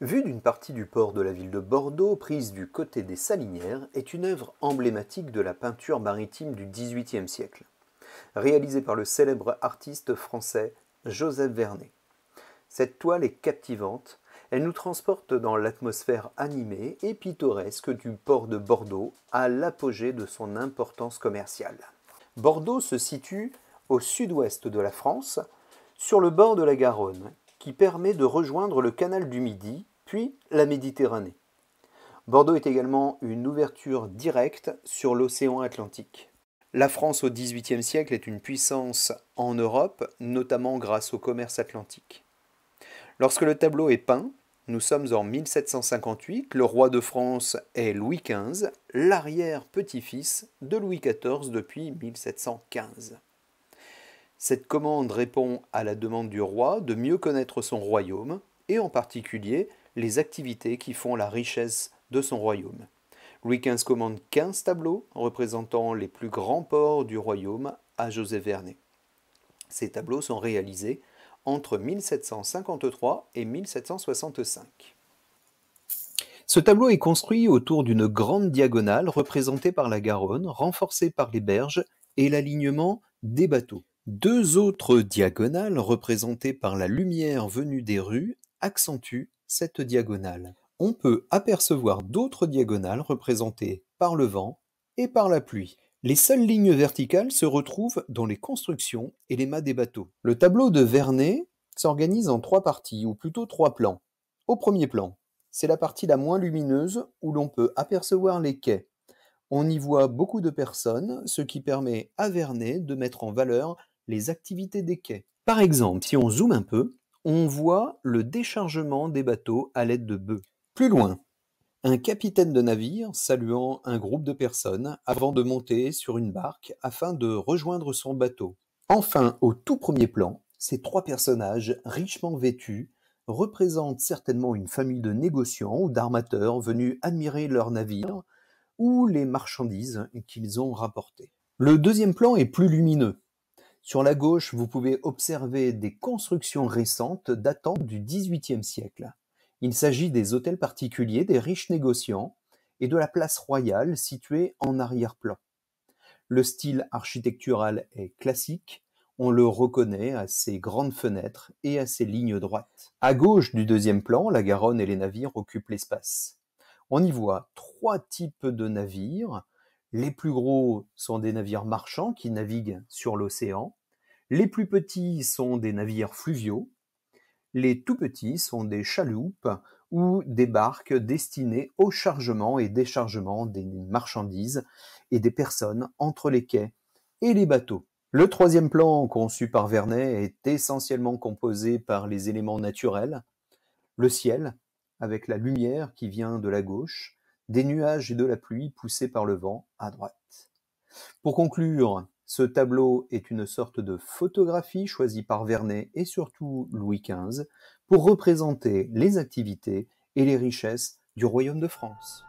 Vue d'une partie du port de la ville de Bordeaux, prise du côté des Salinières, est une œuvre emblématique de la peinture maritime du XVIIIe siècle, réalisée par le célèbre artiste français Joseph Vernet. Cette toile est captivante, elle nous transporte dans l'atmosphère animée et pittoresque du port de Bordeaux à l'apogée de son importance commerciale. Bordeaux se situe au sud-ouest de la France, sur le bord de la Garonne, qui permet de rejoindre le canal du Midi, puis la Méditerranée. Bordeaux est également une ouverture directe sur l'océan Atlantique. La France au XVIIIe siècle est une puissance en Europe, notamment grâce au commerce atlantique. Lorsque le tableau est peint, nous sommes en 1758, le roi de France est Louis XV, l'arrière-petit-fils de Louis XIV depuis 1715. Cette commande répond à la demande du roi de mieux connaître son royaume, et en particulier les activités qui font la richesse de son royaume. Louis XV commande 15 tableaux représentant les plus grands ports du royaume à Joseph Vernet. Ces tableaux sont réalisés entre 1753 et 1765. Ce tableau est construit autour d'une grande diagonale représentée par la Garonne, renforcée par les berges et l'alignement des bateaux. Deux autres diagonales représentées par la lumière venue des rues accentuent cette diagonale. On peut apercevoir d'autres diagonales représentées par le vent et par la pluie. Les seules lignes verticales se retrouvent dans les constructions et les mâts des bateaux. Le tableau de Vernet s'organise en trois parties, ou plutôt trois plans. Au premier plan, c'est la partie la moins lumineuse où l'on peut apercevoir les quais. On y voit beaucoup de personnes, ce qui permet à Vernet de mettre en valeur les activités des quais. Par exemple, si on zoome un peu, on voit le déchargement des bateaux à l'aide de bœufs. Plus loin, un capitaine de navire saluant un groupe de personnes avant de monter sur une barque afin de rejoindre son bateau. Enfin, au tout premier plan, ces trois personnages richement vêtus représentent certainement une famille de négociants ou d'armateurs venus admirer leur navire ou les marchandises qu'ils ont rapportées. Le deuxième plan est plus lumineux. Sur la gauche, vous pouvez observer des constructions récentes datant du XVIIIe siècle. Il s'agit des hôtels particuliers des riches négociants et de la place royale située en arrière-plan. Le style architectural est classique, on le reconnaît à ses grandes fenêtres et à ses lignes droites. À gauche du deuxième plan, la Garonne et les navires occupent l'espace. On y voit trois types de navires, les plus gros sont des navires marchands qui naviguent sur l'océan. Les plus petits sont des navires fluviaux. Les tout petits sont des chaloupes ou des barques destinées au chargement et déchargement des marchandises et des personnes entre les quais et les bateaux. Le troisième plan, conçu par Vernet, est essentiellement composé par les éléments naturels, le ciel, avec la lumière qui vient de la gauche, des nuages et de la pluie poussés par le vent à droite. Pour conclure, ce tableau est une sorte de photographie choisie par Vernet et surtout Louis XV pour représenter les activités et les richesses du royaume de France.